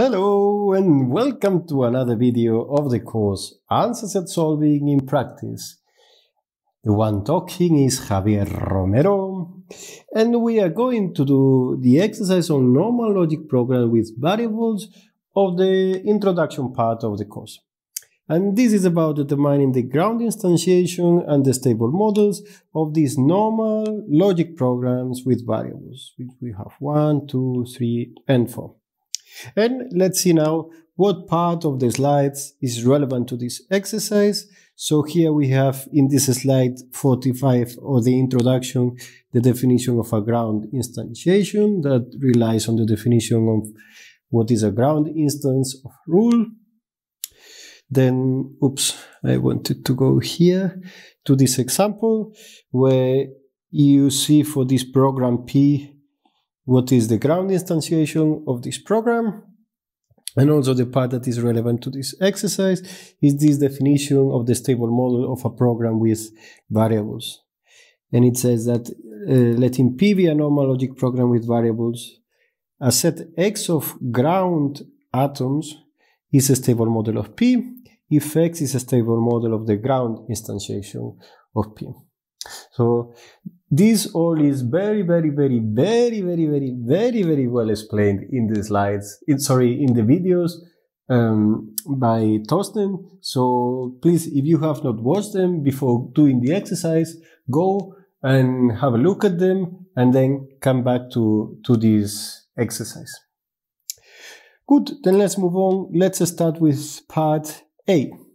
Hello and welcome to another video of the course at Solving in Practice. The one talking is Javier Romero and we are going to do the exercise on normal logic program with variables of the introduction part of the course. And this is about determining the ground instantiation and the stable models of these normal logic programs with variables. which We have one, two, three, and four. And let's see now what part of the slides is relevant to this exercise. So here we have in this slide 45 or the introduction, the definition of a ground instantiation that relies on the definition of what is a ground instance of rule. Then, oops, I wanted to go here to this example where you see for this program P what is the ground instantiation of this program, and also the part that is relevant to this exercise is this definition of the stable model of a program with variables. And it says that uh, letting P be a normal logic program with variables, a set X of ground atoms is a stable model of P if X is a stable model of the ground instantiation of P. So this all is very, very, very, very, very, very, very, very well explained in the slides. sorry, in the videos um, by Torsten. So please, if you have not watched them before doing the exercise, go and have a look at them and then come back to, to this exercise. Good, then let's move on. Let's start with part A.